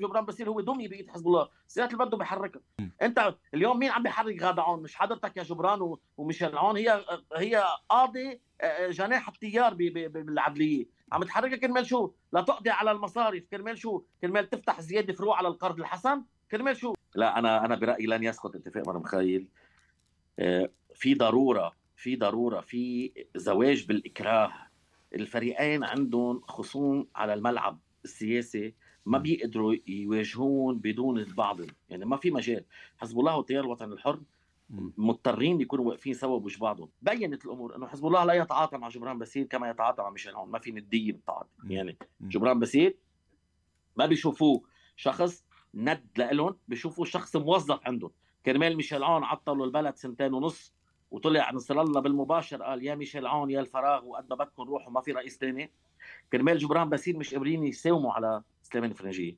جبران باسيل هو دمي بايد حزب الله سيادة البلد بحركها، انت اليوم مين عم بيحرك غاده عون مش حضرتك يا جبران وميشيل عون هي هي قاضي آه، آه، جناح التيار بالعدليه عم تحركها كرمال شو لتقضي على المصارف كرمال شو كرمال تفتح زياده فروع على القرض الحسن كرمال شو لا انا انا برايي لن يسقط اتفاق خايل آه، في ضروره في ضروره في زواج بالاكراه الفريقين عندهم خصوم على الملعب السياسي ما بيقدروا يواجهون بدون البعض يعني ما في مجال حزب الله والتيار الوطني الحر مضطرين يكونوا واقفين سوا بوجه بعضهم بينت الامور انه حزب الله لا يتعاطى مع جبران بسيط كما يتعاطى مع ميشيل عون ما في نديه بالتعاطي يعني جبران بسيط ما بيشوفوه شخص ند لهم بيشوفوه شخص موظف عندهم كرمال ميشيل عون عطلوا البلد سنتين ونص وطلع نصر الله بالمباشر قال يا ميشيل عون يا الفراغ وقد ما بدكم روحوا ما في رئيس ثاني كرمال جبران باسيل مش قابلين يساوموا على سليمان الفرنجيه